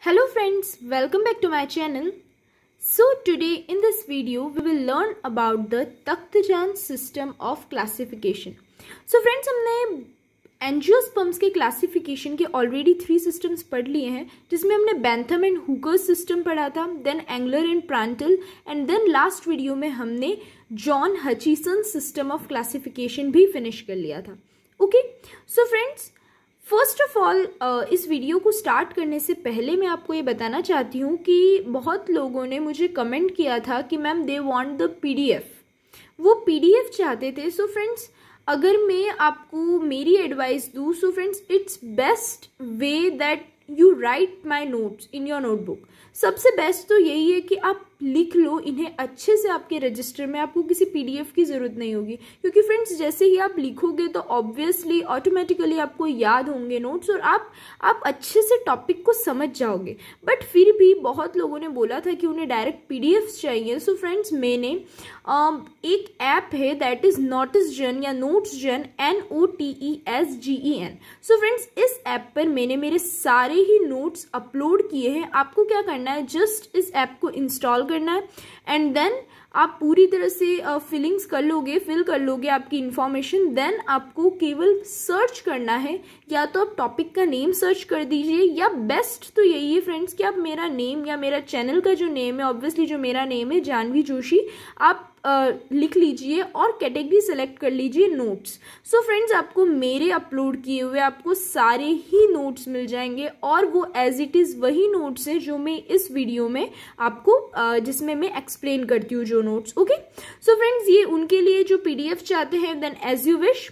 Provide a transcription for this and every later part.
Hello friends, welcome back to my channel. So today in this video we will learn about the जान system of classification. So friends हमने angiosperms के classification के already three systems पढ़ लिए हैं जिसमें हमने बैंथम एंड हुकर सिस्टम पढ़ा था then Engler and Prantl and then last video में हमने John Hutchinson system of classification भी फिनिश कर लिया था okay so friends first of all इस वीडियो को स्टार्ट करने से पहले मैं आपको ये बताना चाहती हूँ कि बहुत लोगों ने मुझे कमेंट किया था कि ma'am they want the PDF वो पीडीएफ चाहते थे सो so फ्रेंड्स अगर मैं आपको मेरी एडवाइस दूँ so friends it's best way that you write my notes in your notebook सबसे बेस्ट तो यही है कि आप लिख लो इन्हें अच्छे से आपके रजिस्टर में आपको किसी पीडीएफ की ज़रूरत नहीं होगी क्योंकि फ्रेंड्स जैसे ही आप लिखोगे तो ऑब्वियसली ऑटोमेटिकली आपको याद होंगे नोट्स और आप आप अच्छे से टॉपिक को समझ जाओगे बट फिर भी बहुत लोगों ने बोला था कि उन्हें डायरेक्ट पी चाहिए सो so फ्रेंड्स मैंने um, एक ऐप है दैट इज़ नोटिस जन या Notesgen N O T E S G E N so friends इस ऐप पर मैंने मेरे सारे ही नोट्स अपलोड किए हैं आपको क्या करना है जस्ट इस ऐप को इंस्टॉल करना है एंड देन आप पूरी तरह से फिलिंग्स कर लोगे फिल कर लोगे आपकी इन्फॉर्मेशन देन आपको केवल सर्च करना है या तो आप टॉपिक का नेम सर्च कर दीजिए या बेस्ट तो यही है फ्रेंड्स कि आप मेरा नेम या मेरा चैनल का जो नेम है ऑब्वियसली जो मेरा नेम है जानवी जोशी आप आ, लिख लीजिए और कैटेगरी सेलेक्ट कर लीजिए नोट्स सो फ्रेंड्स आपको मेरे अपलोड किए हुए आपको सारे ही नोट्स मिल जाएंगे और वो एज इट इज़ वही नोट्स हैं जो मैं इस वीडियो में आपको जिसमें मैं एक्सप्लेन करती हूँ जो नोट्स ओके सो फ्रेंड्स ये उनके लिए जो पीडीएफ चाहते हैं देन एज यू विश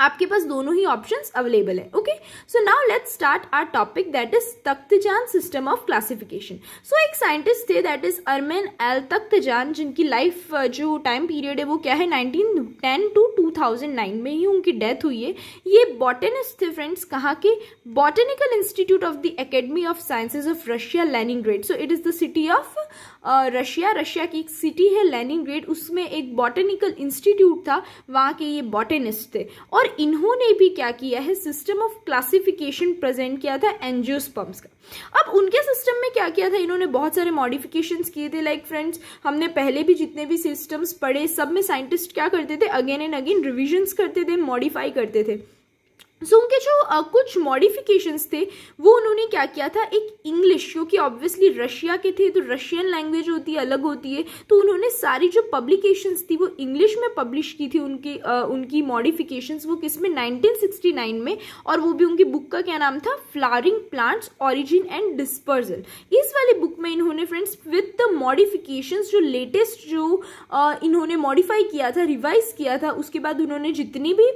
आपके पास दोनों ही ऑप्शंस अवेलेबल है okay so now let's start our topic that is Takhtajan system of classification so एक साइंटिस्ट थे that is Armen L Takhtajan जिनकी लाइफ uh, जो टाइम पीरियड है वो क्या है 1910 टू 2009 में ही उनकी डेथ हुई है ये बॉटनिस्ट थे फ्रेंड्स कहाँ के botanical institute of the academy of sciences of Russia Leningrad so it is the city of Russia Russia की एक सिटी है लेनिनग्रेड उसमें एक बॉटनिकल इंस्टीट्यूट था वहाँ के ये बॉटेनिस्ट थे और और इन्होंने भी क्या किया है सिस्टम ऑफ क्लासिफिकेशन प्रेजेंट किया था एनजियोस्पम्स का अब उनके सिस्टम में क्या किया था इन्होंने बहुत सारे मॉडिफिकेशन किए थे लाइक like फ्रेंड्स हमने पहले भी जितने भी सिस्टम्स पढ़े सब में साइंटिस्ट क्या करते थे अगेन एंड अगेन रिविजन्स करते थे मॉडिफाई करते थे सो उनके जो कुछ मॉडिफिकेशंस थे वो उन्होंने क्या किया था एक इंग्लिश क्योंकि ऑब्वियसली रशिया के थे तो रशियन लैंग्वेज होती है अलग होती है तो उन्होंने सारी जो पब्लिकेशंस थी वो इंग्लिश में पब्लिश की थी उनकी आ, उनकी मॉडिफिकेशंस वो किस में 1969 में और वो भी उनकी बुक का क्या नाम था flowering plants origin and dispersal इस वाली बुक में इन्होंने फ्रेंड्स विद द मॉडिफिकेशन जो लेटेस्ट जो आ, इन्होंने मॉडिफाई किया था रिवाइज किया था उसके बाद उन्होंने जितनी भी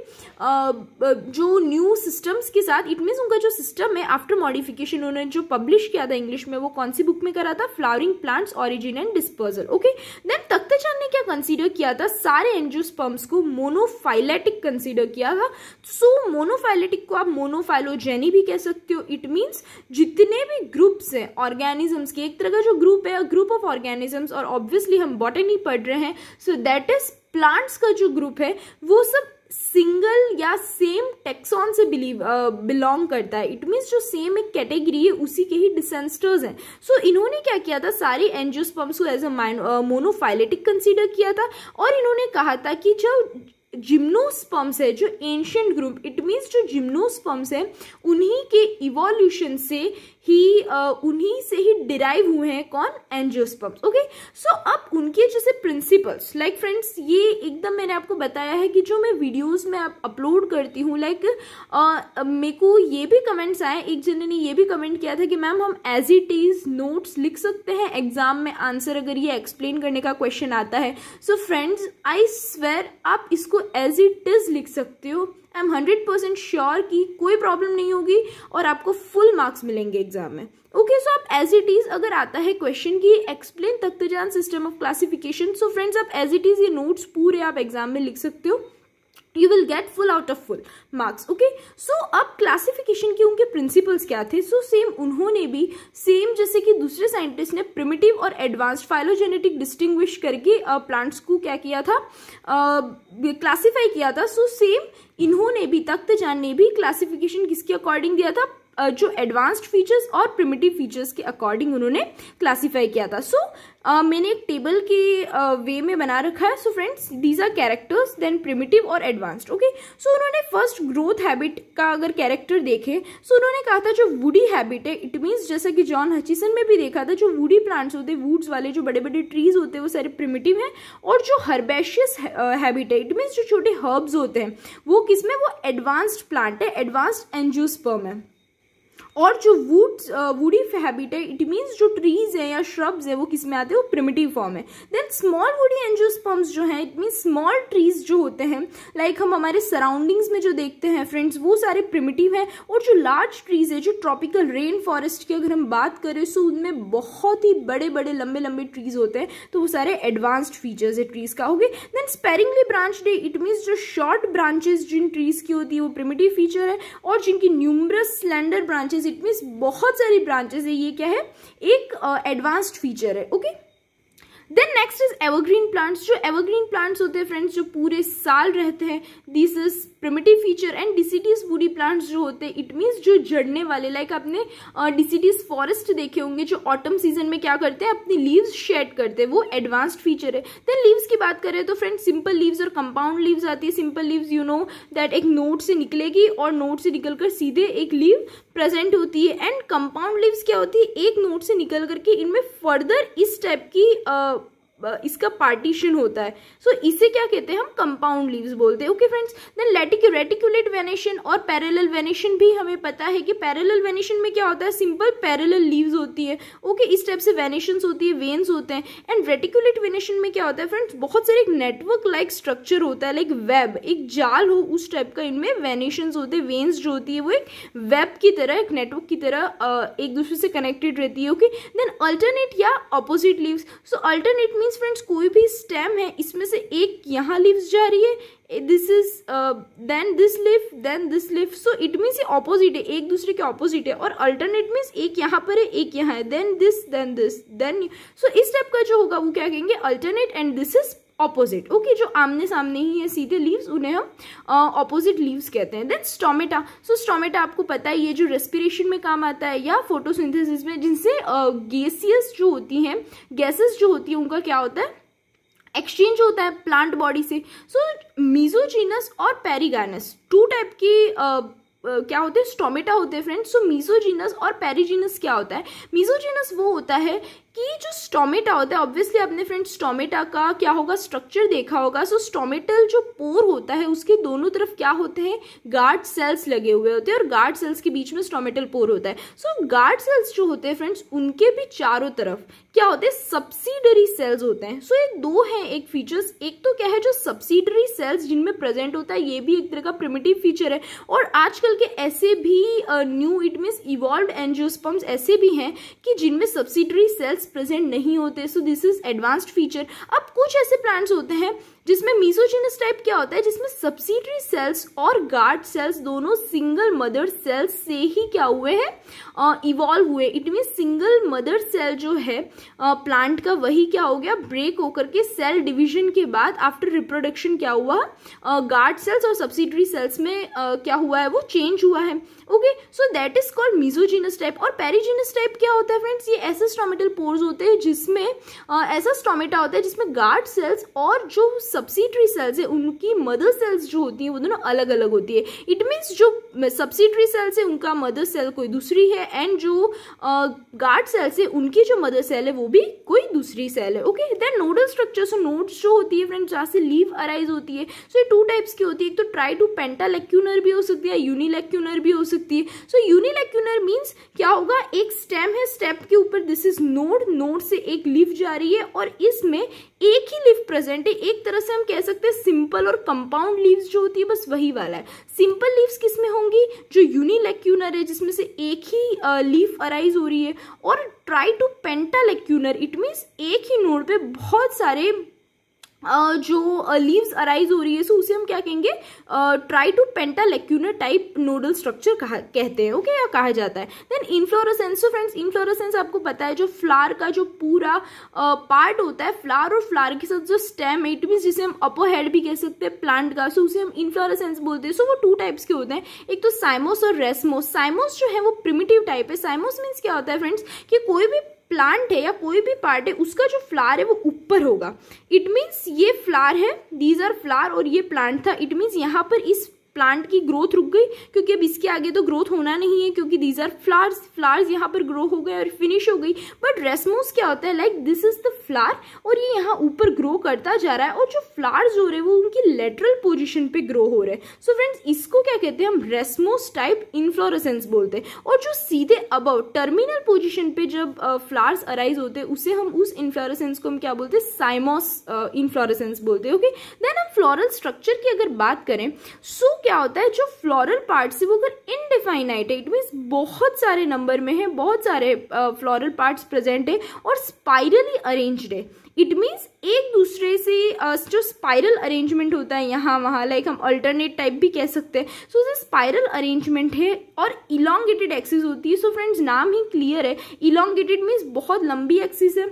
जो न्यू सिस्टम्स के साथ इट मीन्स उनका जो सिस्टम है आफ्टर मॉडिफिकेशन उन्होंने जो पब्लिश किया था इंग्लिश में वो कौन सी बुक में करा था flowering plants origin and dispersal okay then Takhtajan ने क्या कंसीडर किया था सारे एंजियोस्पर्म्स को मोनोफाइलेटिक कंसिडर किया था सो so, मोनोफाइलेटिक को आप मोनोफाइलोजेनी भी कह सकते हो इट मीन्स जितने भी ग्रुप्स हैं ऑर्गेनिजम्स के एक तरह का जो ग्रुप है ग्रुप ऑफ ऑर्गेनिजम्स और ऑब्वियसली हम बॉटनी पढ़ रहे हैं सो दैट इज प्लांट्स का जो ग्रुप है वो सब सिंगल या सेम टेक्सॉन से बिलीव बिलोंग करता है इट मीन्स जो सेम एक कैटेगरी है उसी के ही डिसेंस्टर्स हैं सो so, इन्होंने क्या किया था सारे एनजियोस्पम्स को एज अ मोनोफाइलेटिक कंसीडर किया था और इन्होंने कहा था कि जो जिम्नोस्पम्स है जो एंशियंट ग्रुप इट मीन्स जो जिम्नोस्पम्स है उन्हीं के इवोल्यूशन से ही uh, उन्हीं से ही डिराइव हुए हैं कौन एनजियोस्पम्स ओके सो अब उनके जैसे प्रिंसिपल्स लाइक फ्रेंड्स ये एकदम मैंने आपको बताया है कि जो मैं वीडियोस में आप अपलोड करती हूँ लाइक uh, मेरे को ये भी कमेंट्स आए एक जने ने ये भी कमेंट किया था कि मैम हम एज इट इज नोट्स लिख सकते हैं एग्जाम में आंसर अगर ये एक्सप्लेन करने का क्वेश्चन आता है सो फ्रेंड्स आई स्वेर आप इसको एज इट इज लिख सकते हो I am hundred percent sure कि कोई प्रॉब्लम नहीं होगी और आपको फुल मार्क्स मिलेंगे एग्जाम में ओके सो आप एज इट इज़ अगर आता है क्वेश्चन की explain Takhtajan system of classification so friends आप एज इट इज़ ये नोट्स पूरे आप एग्जाम में लिख सकते हो you will get full out of full marks okay so अब क्लासिफिकेशन के उनके प्रिंसिपल्स क्या थे सो so, सेम उन्होंने भी सेम जैसे कि दूसरे साइंटिस्ट ने प्रिमिटिव और एडवांस्ड फाइलोजेनेटिक डिस्टिंग्विश करके प्लांट्स uh, को क्या किया था क्लासीफाई uh, किया था सो so, सेम इन्होंने भी तख्त जान ने भी क्लासिफिकेशन किसके अकॉर्डिंग दिया था जो एडवांस्ड फीचर्स और प्रिमिटिव फीचर्स के अकॉर्डिंग उन्होंने क्लासीफाई किया था सो so, uh, मैंने एक टेबल के वे uh, में बना रखा है so friends these are characters then primitive और एडवांस्ड ओके सो उन्होंने फर्स्ट ग्रोथ हैबिट का अगर कैरेक्टर देखे सो so उन्होंने कहा था जो वुडी हैबिट है इट मीन्स जैसा कि जॉन हचिसन में भी देखा था जो वुडी प्लांट्स होते हैं वुड्स वाले जो बड़े बड़े ट्रीज होते हैं वो सारे प्रिमिटिव हैं और जो हर्बेशियस हैबिट है इट मीन्स जो छोटे हर्ब्स होते हैं वो किसमें वो एडवांस्ड प्लांट है एडवांस्ड एनजियोस्पर्म है और जो वूड वुडी हैबिट है इट मीन्स जो ट्रीज है या श्रब्स है वो किस में आते हैं वो प्रिमिटिव फॉर्म है देन स्मॉल वुडी एंजियोस्पर्म्स जो हैं इट मीन्स स्मॉल ट्रीज जो होते हैं लाइक like हम हमारे सराउंडिंग्स में जो देखते हैं फ्रेंड्स वो सारे प्रिमिटिव हैं और जो लार्ज ट्रीज है जो ट्रॉपिकल रेन फॉरेस्ट की अगर हम बात करें सो उनमें बहुत ही बड़े बड़े लंबे लंबे ट्रीज होते हैं तो वो सारे एडवांस्ड फीचर्स है ट्रीज का होगी then sparingly branched it means जो शॉर्ट ब्रांचेज जिन ट्रीज की होती है वो प्रिमिटिव फीचर है और जिनकी numerous slender branches branches it means बहुत सारी ब्रांचेस है ये क्या है एक एडवांस्ड uh, फीचर है okay then next is evergreen plants जो एवरग्रीन प्लांट्स होते हैं फ्रेंड्स जो पूरे साल रहते हैं this is primitive feature and deciduous woody plants जो होते हैं इट मीन्स जो जड़ने वाले लाइक आपने डिसिटीज uh, फॉरेस्ट देखे होंगे जो ऑटम सीजन में क्या करते हैं अपनी लीव्स शेड करते हैं वो एडवांस्ड फीचर है देन लीव्स की बात करें तो फ्रेंड्स सिंपल लीव्स और कंपाउंड लीव्स आती है simple leaves you know that एक नोट से निकलेगी और नोट से निकलकर सीधे एक लीव प्रेजेंट होती है एंड कंपाउंड लीव्स क्या होती है एक नोट से निकल करके इनमें फर्दर इस टाइप की uh, इसका पार्टीशन होता है सो so, इसे क्या कहते हैं हम कंपाउंड लीव्स बोलते हैं okay friends then retic reticulate venation और पैरेलल वेनेशन भी हमें पता है कि पैरेलल वेनेशन में क्या होता है सिंपल पैरेलल लीव्स होती है ओके okay, इस टाइप से वेनेशंस होती है वेन्स होते हैं एंड रेटिकुलेट वेनेशन में क्या होता है फ्रेंड्स बहुत सारे एक नेटवर्क लाइक स्ट्रक्चर होता है लाइक वेब एक जाल हो उस टाइप का इनमें वेनेशन होते हैं वेन्स जो होती है वो एक वेब की तरह एक नेटवर्क की तरह एक दूसरे से कनेक्टेड रहती है ओके देन अल्टरनेट या opposite leaves so alternate mean means friends कोई भी स्टेम है इसमें से एक यहाँ लिव्स जा रही है this is then this leaf then this leaf so it means ये ऑपोजिट है एक दूसरे के ऑपोजिट है और अल्टरनेट मीन्स एक यहाँ पर है एक यहाँ है then this then this then so इस टाइप का जो होगा वो क्या कहेंगे alternate and this is opposite okay जो आमने सामने ही है सीधे लीव्स उन्हें हम ऑपोजिट लीव्स कहते हैं देन स्टोमेटा सो स्टोमेटा आपको पता है ये जो रेस्पिरेशन में काम आता है या फोटोसिंथेसिस में जिनसे गैसियस जो होती हैं गैसेस जो होती है उनका क्या होता है एक्सचेंज होता है प्लांट बॉडी से सो मीजोजीनस और पेरीगानस टू टाइप की uh, Uh, क्या होते हैं स्टोमेटा होते हैं फ्रेंड्स सो मीजोजीनस और पेरीजीनस क्या होता है मीजोजीनस वो होता है कि जो स्टोमेटा होता है ऑब्वियसली अपने फ्रेंड स्टोमेटा का क्या होगा स्ट्रक्चर देखा होगा सो so, स्टोमेटल जो पोर होता है उसके दोनों तरफ क्या होते हैं गार्ड सेल्स लगे हुए होते हैं और गार्ड सेल्स के बीच में स्टोमेटल पोर होता है सो गार्ड सेल्स जो होते हैं फ्रेंड्स उनके भी चारों तरफ क्या होते हैं सब्सिडरी सेल्स होते हैं सो so, ये दो हैं एक फीचर्स एक तो क्या है जो सब्सिडरी सेल्स जिनमें प्रेजेंट होता है ये भी एक तरह का प्रिमेटिव फीचर है और आजकल के ऐसे भी new it mean evolve angiosperms ऐसे भी हैं कि जिनमें सब्सिडरी सेल्स प्लांट्स प्रेजेंट नहीं होते so this is advanced feature अब कुछ ऐसे प्लांट्स होते हैं जिसमें मीसोजिनस टाइप क्या होता है जिसमें सब्सिडरी सेल्स और गार्ड सेल्स दोनों सिंगल मदर सेल्स से ही क्या हुए हैं इवॉल्व हुए it mean single mother cell जो है प्लांट का वही क्या हो गया ब्रेक होकर के सेल डिवीजन के बाद आफ्टर रिप्रोडक्शन क्या हुआ गार्ड सेल्स और सब्सिडरी सेल्स में uh, क्या हुआ है वो चेंज हुआ है okay so that is called mesogenous type और पेरीजीनस टाइप क्या होता है फ्रेंड्स ये ऐसे स्टोमेटल पोर्स होते हैं जिसमें uh, ऐसा स्टोमेटा होता है जिसमें गार्ड सेल्स और जो सब्सिडरी सेल्स है उनकी मदर सेल्स जो होती है वो दोनों अलग अलग होती है इट मीन्स जो सब्सिडरी सेल्स है उनका मदर सेल कोई दूसरी है एंड जो गार्ड सेल्स है उनकी जो मदर सेल है वो भी कोई दूसरी सेल है okay then nodal structure so nodes जो होती है फ्रेंड्स जहाँ से लीव अराइज होती है सो so ये टू टाइप्स की होती है एक तो ट्राई टू पेंटालेक्यूनर भी हो सकती है यूनिलेक्यूनर भी हो सकती है सो so यूनिलेक्यूनर मीन्स क्या होगा एक स्टेम है स्टेप के ऊपर दिस इज नोड नोड से एक लीव जा रही है और इसमें एक ही लीव प्रेजेंट है एक तरह तरह से हम कह सकते हैं सिंपल और कंपाउंड लीव्स जो होती है बस वही वाला है सिंपल लीव्स किस में होंगी जो यूनिलेक्यूनर है जिसमें से एक ही लीफ अराइज हो रही है और tri to pentalacunar it means एक ही नोड पे बहुत सारे जो लीव्स अराइज हो रही है सो उसे हम क्या कहेंगे tri to pentalacunar type nodal structure कहा कहते हैं ओके okay? या कहा जाता है देन इन्फ्लोरसेंस तो फ्रेंड्स इन्फ्लोरसेंस आपको पता है जो फ्लावर का जो पूरा पार्ट uh, होता है फ्लावर और फ्लावर के साथ जो स्टेम है इट मीन जिसे हम अपो हेड भी कह सकते हैं प्लांट का सो उसे हम इन्फ्लोरसेंस बोलते हैं सो वो टू टाइप्स के होते हैं एक तो साइमोस और रेसमोस साइमोस जो है वो प्रिमिटिव टाइप है साइमोस मीन्स क्या होता है फ्रेंड्स कि कोई भी प्लांट है या कोई भी पार्ट है उसका जो फ्लावर है वो ऊपर होगा इट मीन्स ये फ्लावर है दीज आर फ्लावर और ये प्लांट था इट मीन्स यहाँ पर इस प्लांट की ग्रोथ रुक गई क्योंकि अब इसके आगे तो ग्रोथ होना नहीं है क्योंकि दीज आर फ्लावर्स फ्लावर्स यहाँ पर ग्रो हो गए और फिनिश हो गई बट रेसमोस क्या होता है like this is the flower और ये यहाँ ऊपर ग्रो करता जा रहा है और जो फ्लावर्स हो रहे हैं वो उनकी लेटरल पोजिशन पे ग्रो हो रहे हैं सो फ्रेंड्स इसको क्या कहते हैं हम रेसमोस टाइप इन्फ्लोरेसेंस बोलते हैं और जो सीधे अबाउट टर्मिनल पोजिशन पे जब फ्लावर्स अराइज होते हैं उसे हम उस इन्फ्लोरेसेंस को हम क्या बोलते हैं साइमोस इन्फ्लोरेसेंस बोलते हैं ओके देन हम फ्लोरल स्ट्रक्चर की अगर बात करें सो so क्या होता है जो फ्लोरल पार्ट्स है वो अगर इनडिफाइनाइट है इट मीन्स बहुत सारे नंबर में है बहुत सारे फ्लोरल पार्ट्स प्रेजेंट है और स्पाइरली अरेंज्ड है इट मीन्स एक दूसरे से जो स्पाइरल अरेंजमेंट होता है यहाँ वहाँ लाइक हम अल्टरनेट टाइप भी कह सकते हैं सो जो स्पाइरल अरेंजमेंट है और इलांगेटेड एक्सिस होती है सो so, फ्रेंड्स नाम ही क्लियर है इलांगेटेड मीन्स बहुत लंबी एक्सिस है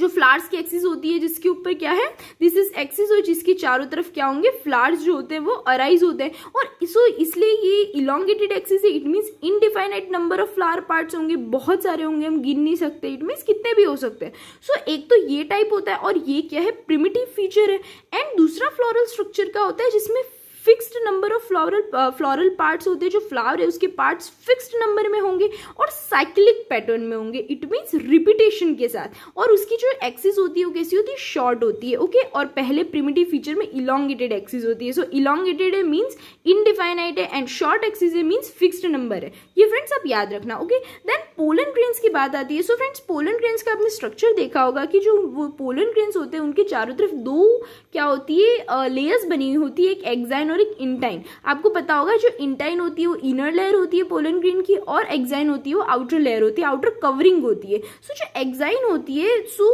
जो फ्लावर्स की एक्सिस होती है जिसके ऊपर क्या है दिस इज एक्सिस और जिसके चारों तरफ क्या होंगे फ्लावर्स जो होते हैं वो अराइज होते हैं और इसो इसलिए ये इलांगेटेड एक्सिस है it means indefinite number of flower parts होंगे बहुत सारे होंगे हम गिन नहीं सकते इट मीन्स कितने भी हो सकते हैं सो so, एक तो ये टाइप होता है और ये क्या है प्रिमिटिव फीचर है एंड दूसरा फ्लोरल स्ट्रक्चर का होता है जिसमें fixed number of floral floral parts होते हैं जो फ्लावर है उसके पार्ट्स फिक्स्ड नंबर में होंगे और साइक्लिक पैटर्न में होंगे इट मीन्स रिपीटेशन के साथ और उसकी जो एक्सिस होती है वो कैसी होती है शॉर्ट होती है ओके और पहले प्रिमिटिव फीचर में इलांगेटेड एक्सिस होती है सो इलांगेटेड है मीन्स इनडिफाइनाइट है एंड शॉर्ट एक्सिस है मीन्स फिक्स्ड नंबर है ये फ्रेंड्स आप याद रखना ओके देन पोलन ग्रेन्स की बात आती है सो फ्रेंड्स पोलन ग्रेन्स का आपने स्ट्रक्चर देखा होगा कि जो पोलन ग्रेन्स होते हैं उनके चारों तरफ दो क्या होती है लेयर्स uh, बनी हुई होती है एक एग्जाइन और एक इंटाइन आपको पता होगा जो इंटाइन होती है वो इनर लेयर होती है पोलन ग्रीन की और एक्साइन होती है वो आउटर लेयर होती है आउटर कवरिंग होती है सो जो एक्साइन होती है सो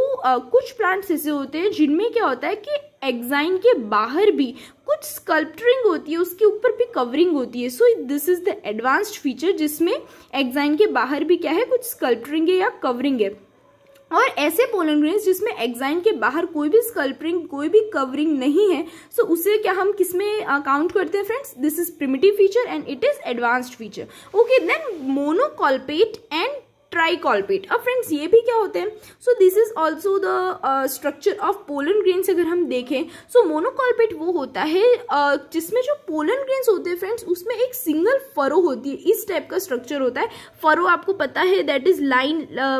कुछ प्लांट्स ऐसे होते हैं जिनमें क्या होता है कि एक्साइन के बाहर भी कुछ स्कल्पटरिंग होती है उसके ऊपर भी कवरिंग होती है so this is the advanced feature जिसमें एक्साइन के बाहर भी क्या है कुछ स्कल्पटरिंग है या कवरिंग है और ऐसे पोलन ग्रेन्स जिसमें एग्जाइन के बाहर कोई भी स्कल्परिंग कोई भी कवरिंग नहीं है सो so उसे क्या हम किस में काउंट करते हैं friends this is primitive feature and it is advanced feature okay then monocolpate and tricolpate अब फ्रेंड्स ये भी क्या होते हैं so this is also the structure of pollen grains अगर हम देखें सो मोनोकॉल्पेट वो होता है uh, जिसमें जो पोलन ग्रेन्स होते हैं फ्रेंड्स उसमें एक सिंगल फरो होती है इस टाइप का स्ट्रक्चर होता है फरो आपको पता है दैट इज लाइन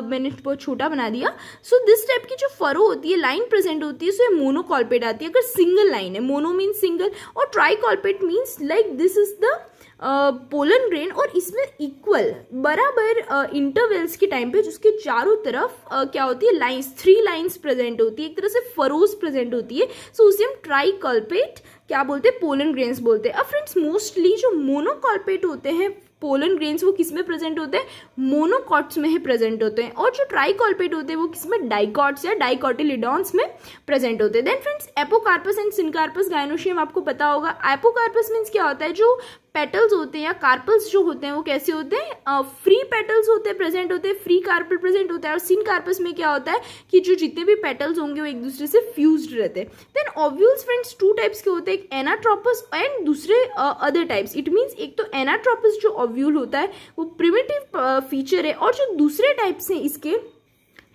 मैंने बहुत छोटा बना दिया सो दिस टाइप की जो फरो होती है लाइन प्रेजेंट होती है सो so ये मोनोकॉलपेट आती है अगर सिंगल लाइन है मोनो मीन्स सिंगल और tricolpate means like this is the pollen grain और इसमें इक्वल बराबर इंटरवल्स के टाइम पे जिसके चारों तरफ क्या होती है लाइंस थ्री लाइंस प्रेजेंट होती है एक तरह से फरोज प्रेजेंट होती है सो उसे हम ट्राई क्या बोलते हैं पोलन ग्रेन्स बोलते हैं अब फ्रेंड्स मोस्टली जो मोनोकॉल्पेट होते हैं पोलन ग्रेन्स वो किस में प्रेजेंट होते हैं मोनोकॉट्स में ही प्रेजेंट होते हैं और जो ट्राइकॉल्पेट होते हैं वो किस में डाइकॉट्स या डाइकॉटिलिडॉन्स में प्रेजेंट होते हैं then friends apocarpous and syncarpous gynoecium आपको पता होगा एपोकार्पस मीन्स क्या होता है जो पेटल्स होते हैं या कार्पल्स जो होते हैं वो कैसे होते हैं फ्री पेटल्स होते हैं प्रेजेंट होते हैं फ्री कार्पल प्रेजेंट होता है और सिन कार्पस में क्या होता है कि जो जितने भी पेटल्स होंगे वो एक दूसरे से फ्यूज रहते हैं then obvious friends two types के होते हैं एक एनाट्रोपस एंड दूसरे अदर टाइप्स इट मीन्स एक तो एनाट्रोपस जो ऑब्यूल होता है वो प्रिमेटिव फीचर है और जो दूसरे टाइप्स हैं इसके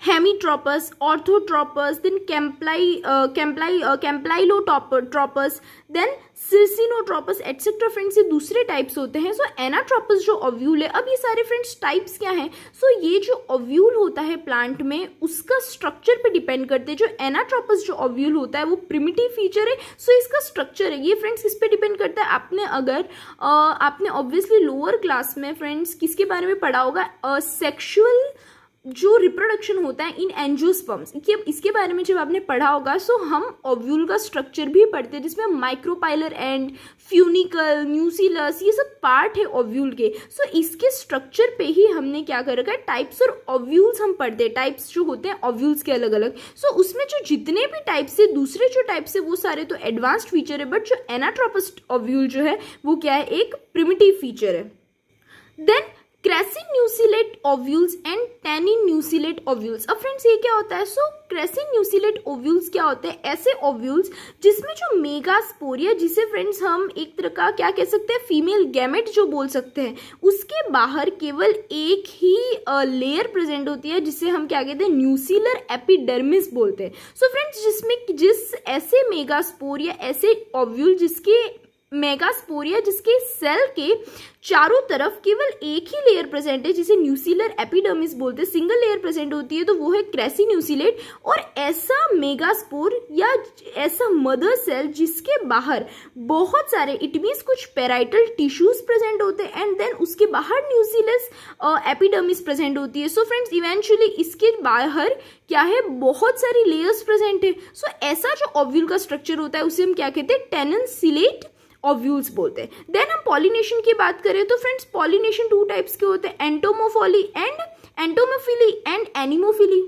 hemitropous orthotropous then campylo campylo campylotropous then circinotropous etcetera friends ये दूसरे टाइप्स होते हैं सो एनाट्रॉपस जो ओव्यूल है अब ये सारे फ्रेंड्स टाइप्स क्या हैं सो so, ये जो ओव्यूल होता है प्लांट में उसका स्ट्रक्चर पे डिपेंड करते हैं जो एनाट्रॉपस जो ओव्यूल होता है वो प्रिमिटिव फीचर है सो so, इसका स्ट्रक्चर है ये फ्रेंड्स इस पर डिपेंड करता है आपने अगर आपने ऑब्वियसली लोअर क्लास में फ्रेंड्स किसके बारे में पढ़ा होगा सेक्शुअल uh, जो रिप्रोडक्शन होता है इन एंजियोस्पर्म्स कि इसके बारे में जब आपने पढ़ा होगा सो हम ओव्यूल का स्ट्रक्चर भी पढ़ते हैं जिसमें माइक्रोपाइलर एंड फ्यूनिकल न्यूसिलस ये सब पार्ट है ओव्यूल के सो इसके स्ट्रक्चर पे ही हमने क्या कर रखा है टाइप्स और ओव्यूल्स हम पढ़ते हैं टाइप्स जो होते हैं ओव्यूल्स के अलग अलग सो so, उसमें जो जितने भी टाइप्स है दूसरे जो टाइप्स है वो सारे तो एडवांस्ड फीचर है बट जो एनाट्रोपस्ट ओव्यूल जो है वो क्या है एक प्रिमिटिव फीचर है then crassinucellate ovules and tenuinucellate ovules अब फ्रेंड्स ये क्या होता है सो क्रेसिन न्यूसिलेट ओव्यूल्स क्या होते हैं ऐसे ओव्यूल्स जिसमें जो मेगा स्पोरिया जिसे फ्रेंड्स हम एक तरह का क्या कह सकते हैं फीमेल गैमेट जो बोल सकते हैं उसके बाहर केवल एक ही लेयर प्रेजेंट होती है जिसे हम क्या कहते हैं न्यूसिलर एपिडर्मिस बोलते हैं सो फ्रेंड्स जिसमें जिस ऐसे मेगा स्पोरिया ऐसे ओव्यूल जिसके मेगास्पोरिया जिसके सेल के चारों तरफ केवल एक ही लेयर प्रेजेंट है जिसे न्यूसीलर एपिडर्मिस बोलते हैं सिंगल लेयर प्रेजेंट होती है तो वो है क्रेसी न्यूसीलेट और ऐसा मेगास्पोर या ऐसा मदर सेल जिसके बाहर बहुत सारे इट मीन्स कुछ पेराइटल टिश्यूज प्रेजेंट होते हैं एंड देन उसके बाहर न्यूसीलस एपिडर्मिस प्रेजेंट होती है सो फ्रेंड्स इवेंचुअली इसके बाहर क्या है बहुत सारी लेयर्स प्रेजेंट है सो so, ऐसा जो ऑब्यूल का स्ट्रक्चर होता है उसे हम क्या कहते हैं टेनन सिलेट ऑव्यूल्स बोलते हैं देन हम पॉलिनेशन की बात करें तो फ्रेंड्स पॉलिनेशन टू टाइप्स के होते हैं entomophily and entomophily and anemophily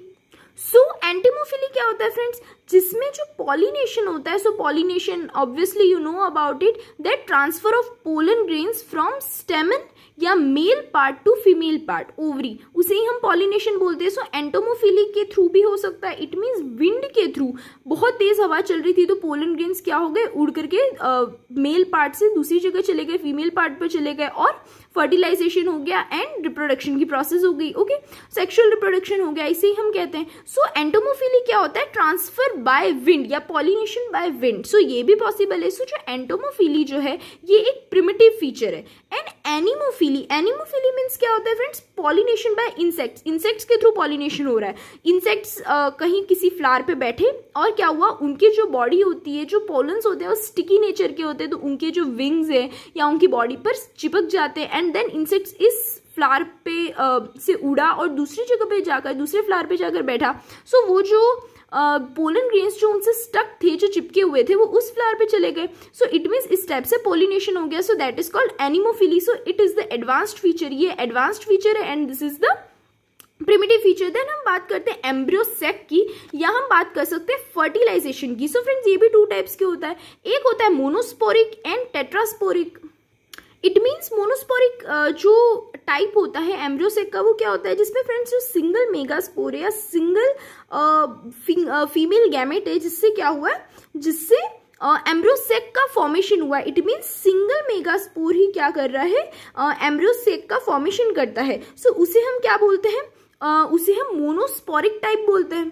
so entomophily क्या होता है फ्रेंड्स जिसमें जो पॉलिनेशन होता है so pollination obviously you know about it that transfer of pollen grains from stamen या male part to female part ovary उसे ही हम पॉलिनेशन बोलते हैं सो एंटोमोफिली के थ्रू भी हो सकता है इट मीन्स विंड के थ्रू बहुत तेज हवा चल रही थी तो पोलन ग्रेन्स क्या हो गए उड़ करके मेल पार्ट से दूसरी जगह चले गए फीमेल पार्ट पर चले गए और फर्टिलाइजेशन हो गया एंड रिप्रोडक्शन की प्रोसेस हो गई ओके सेक्शुअल रिप्रोडक्शन हो गया इसे ही हम कहते हैं सो so, एंटोमोफिली क्या होता है ट्रांसफर बाय विंड या पॉलिनेशन बाय विंड सो ये भी पॉसिबल है सो so, जो एंटोमोफिली जो है ये एक प्रिमिटिव फीचर है एंड एनिमोफिली एनिमोफिली मीन्स क्या होता है friends pollination by insects insects के थ्रू पॉलिनेशन हो रहा है इंसेक्ट्स कहीं किसी फ्लावर पे बैठे और क्या हुआ उनकी जो बॉडी होती है जो पोलन्स होते हैं वो स्टिकी नेचर के होते हैं तो उनके जो विंग्स हैं या उनकी बॉडी पर चिपक जाते हैं एंड एंड देन इंसेक्ट्स इस फ्लावर पे uh, से उड़ा और दूसरी जगह पे जाकर दूसरे फ्लावर पे जाकर बैठा सो so, वो जो पोलन uh, ग्रेन्स जो उनसे स्टक थे जो चिपके हुए थे वो उस फ्लावर पे चले गए सो इट मीन्स इस टाइप से पोलिनेशन हो गया so that is called anemophily so it is the advanced feature ये एडवांस्ड फीचर है and this is the primitive feature then हम बात करते हैं एम्ब्रियोसेक की या हम बात कर सकते हैं फर्टिलाइजेशन की सो so फ्रेंड्स ये भी टू टाइप्स के होता है एक होता है monosporic and tetrasporic it means monosporic जो टाइप होता है एम्ब्रियोसेक का वो क्या होता है जिसमें फ्रेंड्स जो सिंगल मेगास्पोर है या सिंगल फीमेल गैमेट है जिससे क्या हुआ जिससे एम्ब्रोसेक uh, का फॉर्मेशन हुआ इट मीन सिंगल मेगास्पोर ही क्या कर रहा है एम्ब्रोसेक uh, का फॉर्मेशन करता है सो so, उसे हम क्या बोलते हैं uh, उसे हम मोनोस्पोरिक टाइप बोलते हैं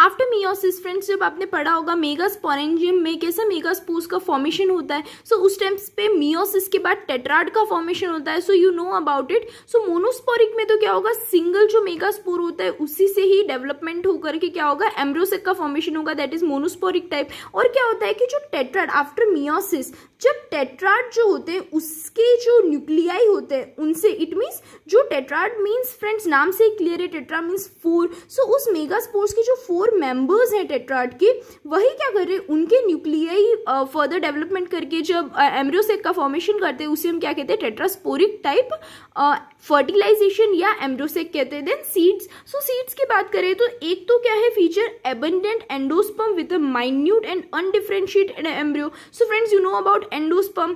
आफ्टर मियोसिस फ्रेंड्स जब आपने पढ़ा होगा मेगा स्पोरेंजियम में कैसे मेगा मेगास्पूस का फॉर्मेशन होता है सो so, उस टाइम पे मियोसिस के बाद टेट्राड का फॉर्मेशन होता है so you know about it so monosporic में तो क्या होगा सिंगल जो मेगा स्पोर होता है उसी से ही डेवलपमेंट होकर के क्या होगा एम्ब्रोसेक का फॉर्मेशन होगा दैट इज मोनोस्पोरिक टाइप और क्या होता है कि जो टेट्राड आफ्टर मियोसिस जब टेट्राड जो होते हैं उसके जो न्यूक्लियाई होते हैं उनसे इट मीन्स जो टेट्राड मीन्स फ्रेंड्स नाम से क्लियर है टेट्रा मीन्स फोर सो उस मेगा स्पोर्स के जो फोर मेंबर्स हैं टेट्राट के वही क्या कर रहे हैं उनके न्यूक्लियाई फर्दर डेवलपमेंट करके जब एमरियोसेक का फॉर्मेशन करते हैं उसे हम क्या कहते हैं टेट्रास्पोरिक टाइप फर्टिलाइजेशन या एम्ब्रोसेक कहते हैं देन सीड्स सो सीड्स की बात करें तो एक तो क्या है feature abundant endosperm with a minute and undifferentiated embryo so friends you know about endosperm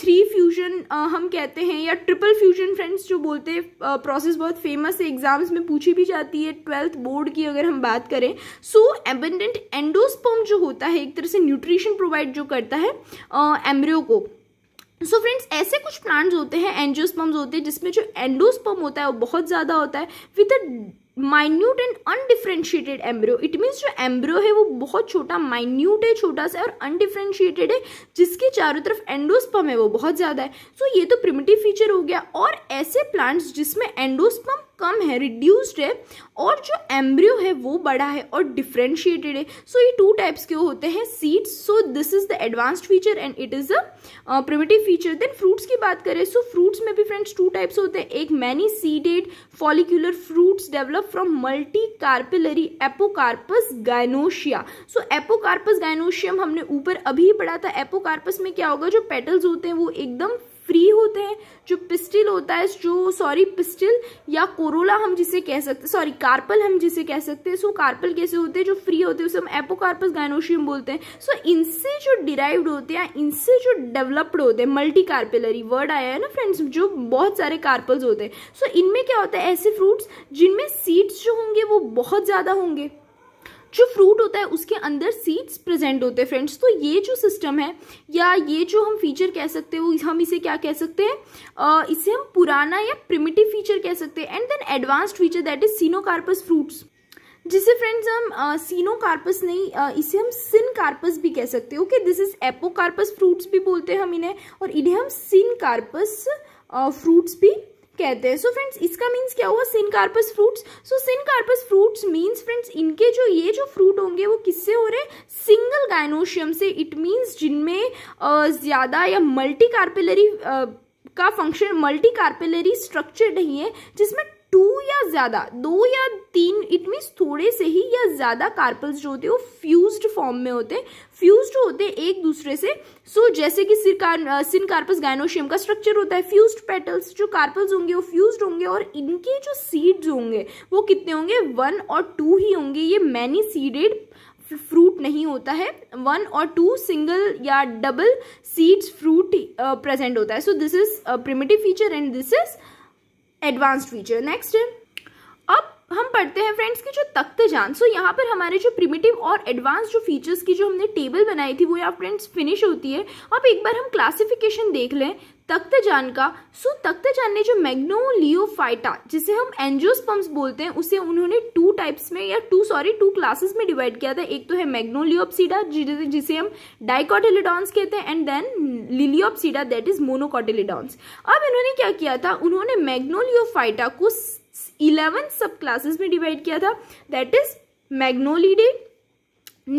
three fusion हम कहते हैं या ट्रिपल फ्यूजन फ्रेंड्स जो बोलते हैं प्रोसेस uh, बहुत फेमस है एग्जाम्स में पूछी भी जाती है ट्वेल्थ बोर्ड की अगर हम बात करें सो एबंडेंट एंडोस्पम जो होता है एक तरह से न्यूट्रिशन प्रोवाइड जो करता है एम्ब्रियो uh, को सो so फ्रेंड्स ऐसे कुछ प्लांट्स होते हैं एंजियोस्पम्स होते हैं जिसमें जो एंडोस्पम होता है वो बहुत ज़्यादा होता है with a minute and undifferentiated embryo it means जो एम्ब्रियो है वो बहुत छोटा माइन्यूट है छोटा सा और अनडिफ्रेंशिएटेड है जिसके चारों तरफ एंडोस्पम है वो बहुत ज़्यादा है सो so ये तो प्रिमिटिव फीचर हो गया और ऐसे प्लांट्स जिसमें एंडोस्पम कम है रिड्यूस्ड है और जो एम्ब्रियो है वो बड़ा है और डिफ्रेंशिएटेड है सो so, ये टू टाइप्स के होते हैं seeds so this is the advanced feature and it is a primitive feature then fruits की बात करें सो so, फ्रूट्स में भी फ्रेंड्स टू टाइप्स होते हैं एक many seeded follicular fruits develop from multi carpellary apocarpous gynoecia so apocarpous gynoecium हमने ऊपर अभी पढ़ा था एपोकार्पस में क्या होगा जो पेटल्स होते हैं वो एकदम फ्री होते हैं जो पिस्टिल होता है जो सॉरी पिस्टिल या कोरोला हम जिसे कह सकते हैं सॉरी कार्पल हम जिसे कह सकते हैं सो कार्पल कैसे होते हैं जो फ्री होते हैं उसे हम एपोकार्पस गाइनोशियम बोलते हैं सो इनसे जो डिराइव्ड होते हैं इनसे जो डेवलप्ड होते हैं मल्टी कार्पेलरी वर्ड आया है ना फ्रेंड्स जो बहुत सारे कार्पल्स होते हैं सो इनमें क्या होता है ऐसे फ्रूट्स जिनमें सीड्स जो होंगे वो बहुत ज़्यादा होंगे जो फ्रूट होता है उसके अंदर सीड्स प्रेजेंट होते हैं फ्रेंड्स तो ये जो सिस्टम है या ये जो हम फीचर कह सकते हो हम इसे क्या कह सकते हैं इसे हम पुराना या प्रिमिटिव फीचर कह सकते हैं and then advanced feature that is coenocarpous fruits जिसे फ्रेंड्स हम सीनोकार्पस नहीं आ, इसे हम सिन कार्पस भी कह सकते हैं okay this is apocarpous fruits भी बोलते हैं हम इन्हें और इन्हें हम सिन कार्पस फ्रूट्स भी कहते हैं सो फ्रेंड्स इसका मीन्स क्या हुआ syncarpous fruits so syncarpous fruits means friends इनके जो ये जो फ्रूट होंगे वो किससे हो रहे सिंगल गाइनोशियम से इट मीन्स जिनमें ज़्यादा या मल्टी कार्पेलरी का फंक्शन मल्टी कार्पेलरी स्ट्रक्चर नहीं है जिसमें टू या ज्यादा दो या तीन इट मीन्स थोड़े से ही या ज्यादा कार्पल्स जो होते हैं वो फ्यूज फॉर्म में होते हैं फ्यूज होते हैं एक दूसरे से सो so, जैसे कि सिन कार्पस गाइनोशियम का स्ट्रक्चर होता है फ्यूज पेटल्स जो कार्पल्स होंगे वो फ्यूज होंगे और इनके जो सीड्स होंगे वो कितने होंगे वन और टू ही होंगे ये मैनी सीडेड फ्रूट नहीं होता है वन और टू सिंगल या डबल सीड्स फ्रूट प्रेजेंट होता है so this is primitive feature and this is advanced feature next अब हम पढ़ते हैं फ्रेंड्स की जो तख्त जान सो यहाँ पर हमारे जो प्रिमिटिव और एडवांस जो फीचर्स की जो हमने टेबल बनाई थी वो यहाँ फ्रेंड्स फिनिश होती है अब एक बार हम क्लासिफिकेशन देख लें तख्तजान का सो तख्तजान ने जो मैग्नोलियोफाइटा जिसे हम एंजियोस्पम्स बोलते हैं उसे उन्होंने टू टाइप्स में या टू सॉरी टू क्लासेस में डिवाइड किया था एक तो है मैग्नोलियोपसीडा जिसे हम डाइकोटिलिडॉन्स कहते हैं and then Liliopsida that is monocotyledons अब इन्होंने क्या किया था उन्होंने मैग्नोलियोफाइटा को इलेवन सब क्लासेस में डिवाइड किया था that is Magnoliidae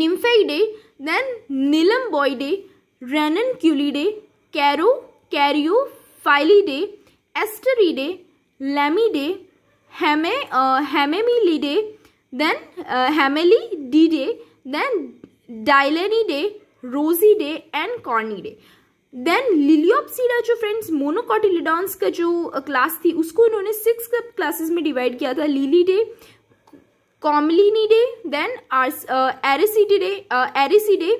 Nymphaeidae then Nelumbonidae Ranunculidae Caryo Caryophyllidae Asteridae Lamiidae Hama Hamamelidae then Hamamelididae then Dilleniidae Rosidae and Cornidae then Liliopsida जो फ्रेंड्स मोनोकॉटिलिडॉन्स का जो क्लास थी उसको इन्होंने सिक्स क्लासेस में डिवाइड किया था Liliidae Commelinidae then Arecidae Arecidae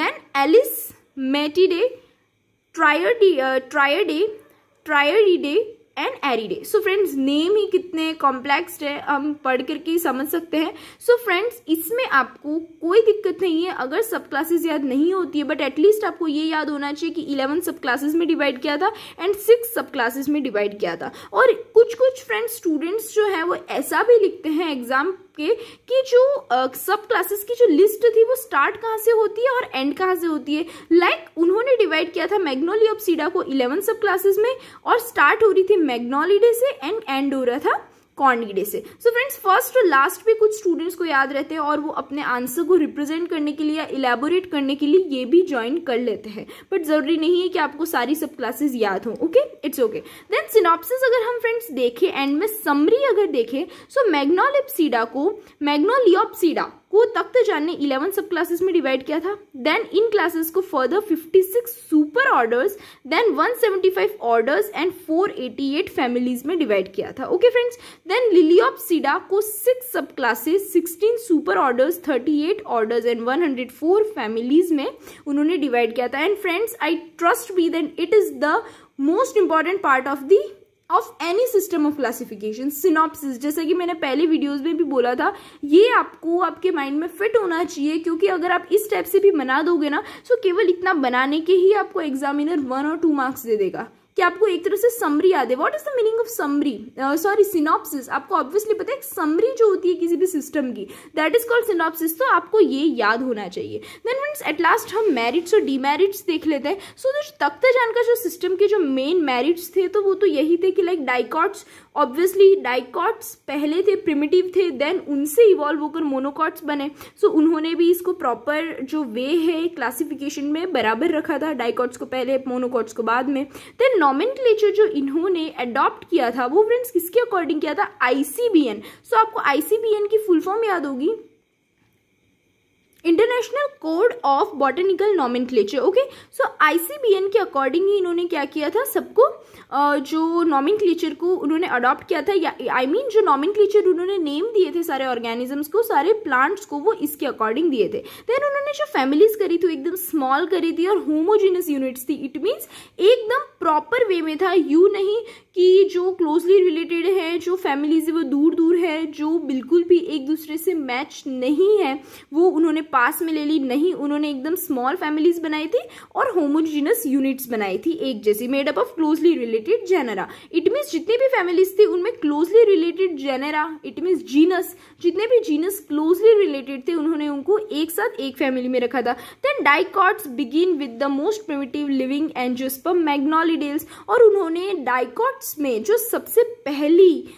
then Alismatidae Triuridae Triuridae and Aridae so friends name ही कितने कॉम्प्लेक्स है हम पढ़ करके समझ सकते हैं सो so फ्रेंड्स इसमें आपको कोई दिक्कत नहीं है अगर सब क्लासेस याद नहीं होती है बट एटलीस्ट आपको ये याद होना चाहिए कि इलेवन सब क्लासेस में डिवाइड किया था एंड सिक्स सब क्लासेस में डिवाइड किया था और कुछ कुछ फ्रेंड्स स्टूडेंट्स जो है वो ऐसा भी लिखते हैं एग्जाम आपके कि जो सब क्लासेस की जो लिस्ट थी वो स्टार्ट कहाँ से होती है और एंड कहाँ से होती है लाइक like, उन्होंने डिवाइड किया था मैग्नोलियोपसीडा को इलेवन सब क्लासेस में और स्टार्ट हो रही थी मैग्नोलीडे से एंड एंड हो रहा था कॉर्निडे से सो फ्रेंड्स फर्स्ट और लास्ट पे कुछ स्टूडेंट्स को याद रहते हैं और वो अपने आंसर को रिप्रेजेंट करने के लिए या इलेबोरेट करने के लिए ये भी ज्वाइन कर लेते हैं बट जरूरी नहीं है कि आपको सारी सब क्लासेस याद हों okay it's okay then synopsis अगर हम फ्रेंड्स देखें एंड में समरी अगर देखें सो मैग्नोलिपसीडा को मैग्नोलियोपसीडा को जान ने इलेवन सब क्लासेस में डिवाइड किया था देन इन क्लासेस को further 56 super orders then 175 orders and 488 families में डिवाइड किया था okay friends then Liliopsida को six subclasses 16 super orders 38 orders and 104 families में उन्होंने डिवाइड किया था and friends I trust be then it is the most important part of the of any system of classification synopsis जैसा कि मैंने पहले videos में भी बोला था ये आपको आपके माइंड में फिट होना चाहिए क्योंकि अगर आप इस टाइप से भी बना दोगे ना तो केवल इतना बनाने के ही आपको एग्जामिनर वन और टू मार्क्स दे देगा कि आपको एक तरह से समरी याद है what is the meaning of summary sorry synopsis आपको ऑब्वियसली पता है समरी जो होती है किसी भी सिस्टम की दैट इज कॉल्ड सिनॉप्सिस तो आपको ये याद होना चाहिए देन मीन्स एट लास्ट हम मैरिट्स और डीमेरिट्स देख लेते हैं सो so, जो तख्ताजान का जो सिस्टम के जो मेन मैरिट्स थे तो वो तो यही थे कि लाइक डाइकॉट्स ऑब्वियसली डाइकॉट्स पहले थे प्रिमिटिव थे देन उनसे इवॉल्व होकर मोनोकॉट्स बने सो so, उन्होंने भी इसको प्रॉपर जो वे है क्लासिफिकेशन में बराबर रखा था डाइकॉट्स को पहले मोनोकॉट्स को बाद में देन नॉमेनक्लेचर जो इन्होंने अडॉप्ट किया था वो फ्रेंड्स किसके अकॉर्डिंग किया था आईसीबीएन सो so, आपको आईसीबीएन की फुल फॉर्म याद होगी international code of botanical nomenclature okay so ICBN के अकॉर्डिंग ही इन्होंने क्या किया था सबको जो नॉमिन को उन्होंने अडॉप्ट किया था या आई I मीन mean, जो नॉमिन उन्होंने नेम दिए थे सारे ऑर्गेनिजम्स को सारे प्लांट्स को वो इसके अकॉर्डिंग दिए थे देन उन्होंने जो फैमिलीज करी थी एकदम स्मॉल करी थी और होमोजीनस यूनिट्स थी इट मीन्स एकदम प्रॉपर वे में था यू नहीं कि जो क्लोजली रिलेटेड है जो फैमिलीज है वो दूर दूर है जो बिल्कुल भी एक दूसरे से मैच नहीं है वो उन्होंने पास में ले ली नहीं उन्होंने एकदम स्मॉल फैमिलीज बनाई थी और होमोजिनस यूनिट्स बनाई थी एक जैसी made up of closely related genera it means जितनी भी फैमिलीज थी उनमें closely related genera it means genus जितने भी जीनस क्लोजली रिलेटेड थे उन्होंने उनको एक साथ एक फैमिली में रखा था then dicots begin with the most primitive living angiosperm Magnoliales और उन्होंने डाइकॉट कॉन्सेप्ट्स में जो सबसे पहली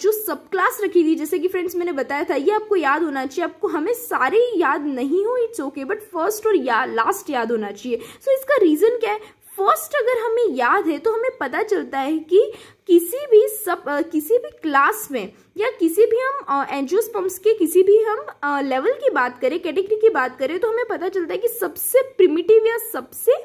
जो सब क्लास रखी थी जैसे कि फ्रेंड्स मैंने बताया था ये आपको याद होना चाहिए आपको हमें सारे याद नहीं हो इट्स ओके बट फर्स्ट और या लास्ट याद होना चाहिए सो so, इसका रीज़न क्या है फर्स्ट अगर हमें याद है तो हमें पता चलता है कि किसी भी सब किसी भी क्लास में या किसी भी हम एंजियोस्पम्स के किसी भी हम लेवल की बात करें कैटेगरी की बात करें तो हमें पता चलता है कि सबसे प्रिमिटिव या सबसे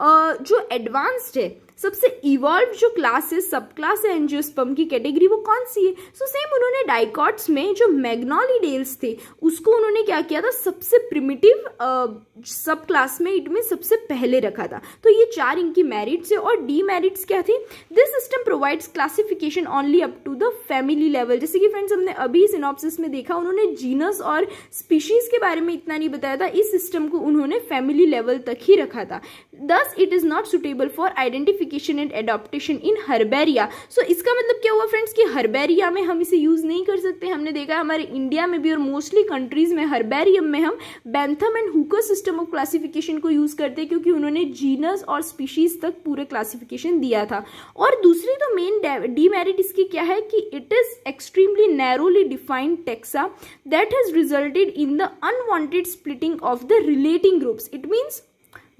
आ, जो एडवांस्ड है सबसे इवॉल्व जो क्लासेस सब क्लास है एनजियोस्पम की कैटेगरी वो कौन सी है सो so, सेम उन्होंने डाइकॉट्स में जो मैग्नोलीडेल्स थे उसको उन्होंने क्या किया था सबसे प्रिमिटिव सब क्लास में इट में सबसे पहले रखा था तो ये चार इनकी मेरिट्स है और डी मेरिट्स क्या थी this system provides classification only up to the family level जैसे कि फ्रेंड्स हमने अभी सिनॉप्सिस में देखा उन्होंने जीनस और स्पीशीज के बारे में इतना नहीं बताया था इस सिस्टम को उन्होंने फैमिली लेवल तक ही रखा था thus it is not suitable for identification multiplication and adoption in herbaria so इसका मतलब क्या हुआ फ्रेंड्स कि हर्बेरिया में हम इसे यूज़ नहीं कर सकते हमने देखा हमारे इंडिया में भी और मोस्टली कंट्रीज़ में हर्बेरियम में हम Bentham and Hooker system of classification को यूज़ करते हैं क्योंकि उन्होंने जीनस और स्पीशीज़ तक पूरे क्लासिफिकेशन दिया था और दूसरी तो मेन डीमेरिट इसकी क्या है कि it is extremely narrowly defined taxa that has resulted in the unwanted splitting of the relating groups it means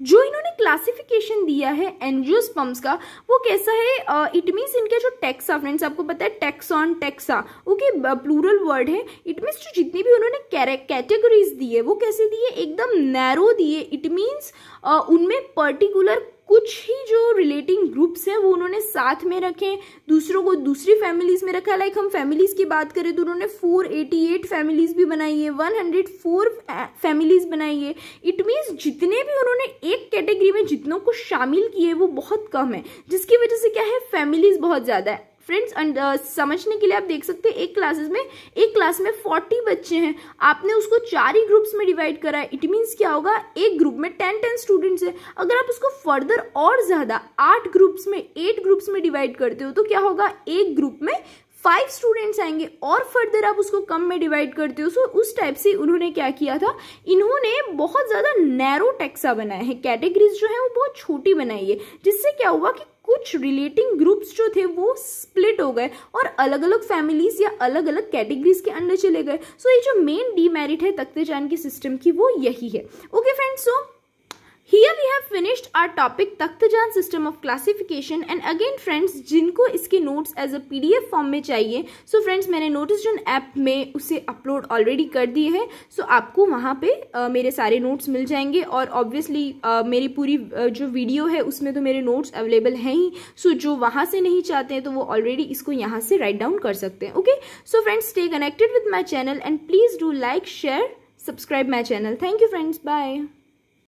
जो इन्होंने क्लासिफिकेशन दिया है एनजीओ पम्प्स का वो कैसा है इट मीन्स इनके जो टैक्सा फ्रेंड्स आपको पता है taxon taxa okay plural word है इट मीन्स जो जितनी भी उन्होंने कैटेगरीज दी है वो कैसे दिए एकदम नैरो दिए इट मीन्स उनमें पर्टिकुलर कुछ ही जो रिलेटिंग ग्रुप्स हैं वो उन्होंने साथ में रखे दूसरों को दूसरी फैमिलीज में रखा लाइक हम फैमिलीज की बात करें तो उन्होंने 488 फैमिलीज भी बनाई है 104 फैमिलीज बनाई है इट मीन्स जितने भी उन्होंने एक कैटेगरी में जितनों को शामिल किए वो बहुत कम है जिसकी वजह से क्या है फैमिलीज बहुत ज़्यादा है फ्रेंड्स uh, समझने के लिए आप देख सकते हैं एक क्लासेस में एक क्लास में फोर्टी बच्चे हैं आपने उसको चार ही ग्रुप्स में डिवाइड करा है इट मीन्स क्या होगा एक ग्रुप में टेन टेन स्टूडेंट्स है अगर आप उसको फर्दर और ज़्यादा आठ ग्रुप्स में एट ग्रुप्स में डिवाइड करते हो तो क्या होगा एक ग्रुप में फाइव स्टूडेंट्स आएंगे और फर्दर आप उसको कम में डिवाइड करते हो सो उस टाइप से उन्होंने क्या किया था इन्होंने बहुत ज़्यादा नैरो टैक्सा बनाया है कैटेगरीज जो है वो बहुत छोटी बनाई है जिससे क्या हुआ कि कुछ रिलेटिंग ग्रुप्स जो थे वो स्प्लिट हो गए और अलग अलग फैमिलीज या अलग अलग कैटेगरीज के अंडर चले गए सो so, ये जो मेन डीमेरिट है तख्ते जान के सिस्टम की वो यही है okay friends so Here we have finished our topic Takhtajan system of classification and again friends जिनको इसके notes as a PDF form में चाहिए so friends मैंने notice जन ऐप में उसे upload already कर दिए है so आपको वहाँ पे uh, मेरे सारे notes मिल जाएंगे और obviously uh, मेरी पूरी uh, जो video है उसमें तो मेरे notes available हैं ही so जो वहाँ से नहीं चाहते हैं तो वो already इसको यहाँ से write down कर सकते हैं okay so friends stay connected with my channel and please do like share subscribe my channel thank you friends bye